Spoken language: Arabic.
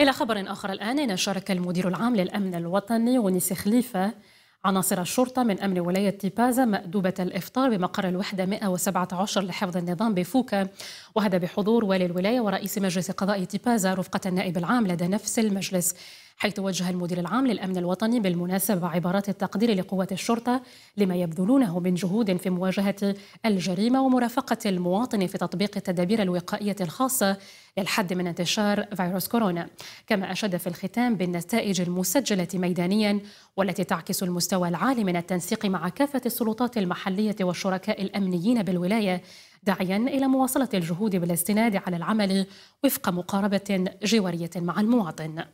إلى خبر آخر الآن نشارك المدير العام للأمن الوطني ونيسي خليفة عناصر الشرطة من أمن ولاية تيبازا مأدوبة الإفطار بمقر الوحدة 117 لحفظ النظام بفوكا وهذا بحضور والي الولاية ورئيس مجلس قضاء تيبازا رفقة النائب العام لدى نفس المجلس حيث وجه المدير العام للأمن الوطني بالمناسبة عبارات التقدير لقوات الشرطة لما يبذلونه من جهود في مواجهة الجريمة ومرافقة المواطن في تطبيق التدابير الوقائية الخاصة للحد من انتشار فيروس كورونا كما أشاد في الختام بالنتائج المسجلة ميدانيا والتي تعكس المستوى العالي من التنسيق مع كافة السلطات المحلية والشركاء الأمنيين بالولاية داعيا إلى مواصلة الجهود بالاستناد على العمل وفق مقاربة جوارية مع المواطن